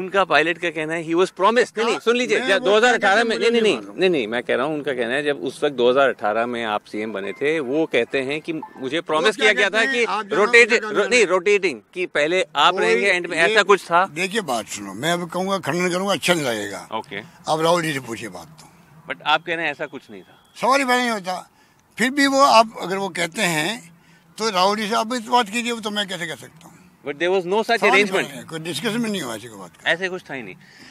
उनका पायलट का कहना है ही वॉज प्रॉमिस नहीं नहीं हाँ, सुन लीजिए जब 2018 में नहीं नहीं नहीं नहीं मैं कह रहा हूँ उनका कहना है जब उस वक्त 2018 में आप सीएम बने थे वो कहते हैं कि मुझे प्रॉमिस किया गया था कि रोटेट नहीं रोटेटिंग कि पहले आप रहेंगे एंड में ऐसा कुछ था देखिए बात सुनो मैं अब कहूँगा खंडन करूंगा अच्छा नहीं लगेगा ओके अब राहुल जी से पूछिए बात तो बट आप कह रहे हैं ऐसा कुछ नहीं था सवाल ही नहीं होता फिर भी वो आप अगर वो कहते हैं तो राहुल जी से आप इस बात कीजिए तो मैं कैसे कह सकता हूँ but there was no such arrangement कोई डिस्कशन में नहीं हुआ ऐसे कुछ था ही नहीं